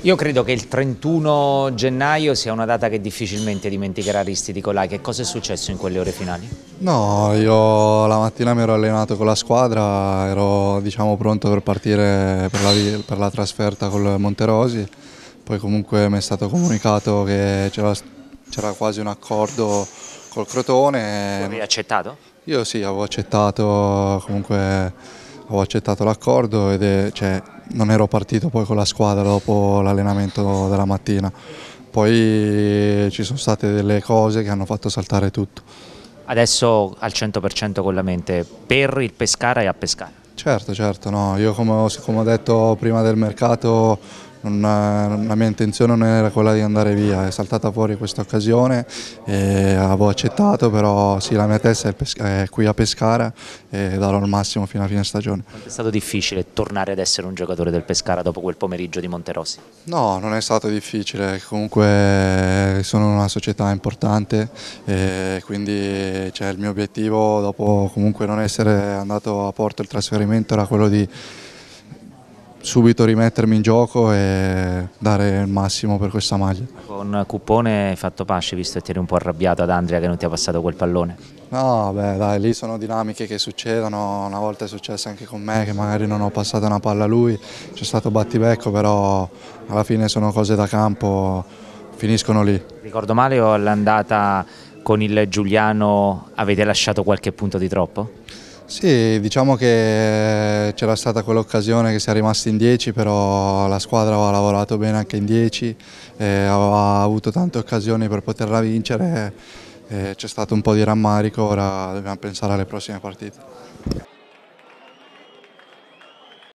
Io credo che il 31 gennaio sia una data che difficilmente dimenticherà Aristi Nicolai. Che cosa è successo in quelle ore finali? No, io la mattina mi ero allenato con la squadra, ero diciamo, pronto per partire per la, per la trasferta col Monterosi, poi comunque mi è stato comunicato che c'era quasi un accordo col Crotone. Lo Avevi accettato? Io sì, avevo accettato, avevo accettato l'accordo ed è... Cioè, non ero partito poi con la squadra dopo l'allenamento della mattina. Poi ci sono state delle cose che hanno fatto saltare tutto. Adesso al 100% con la mente, per il Pescara e a Pescara? Certo, certo, no. io come ho, come ho detto prima del mercato non, eh, la mia intenzione non era quella di andare via, è saltata fuori questa occasione, e avevo accettato, però sì, la mia testa è, qui a Pescara e darò il massimo fino a fine stagione. Quanto è stato difficile tornare ad essere un giocatore del Pescara dopo quel pomeriggio di Monterossi? No, non è stato difficile, comunque sono una società importante e quindi cioè, il mio obiettivo dopo comunque non essere andato a porto il trasferimento era quello di subito rimettermi in gioco e dare il massimo per questa maglia. Con Cupone hai fatto pace visto che ti eri un po' arrabbiato ad Andrea che non ti ha passato quel pallone? No, beh dai, lì sono dinamiche che succedono, una volta è successo anche con me che magari non ho passato una palla a lui, c'è stato battibecco però alla fine sono cose da campo, finiscono lì. Ricordo male o all'andata con il Giuliano avete lasciato qualche punto di troppo? Sì, diciamo che eh, c'era stata quell'occasione che si è rimasti in 10, però la squadra aveva lavorato bene anche in 10, eh, aveva avuto tante occasioni per poterla vincere, eh, c'è stato un po' di rammarico, ora dobbiamo pensare alle prossime partite.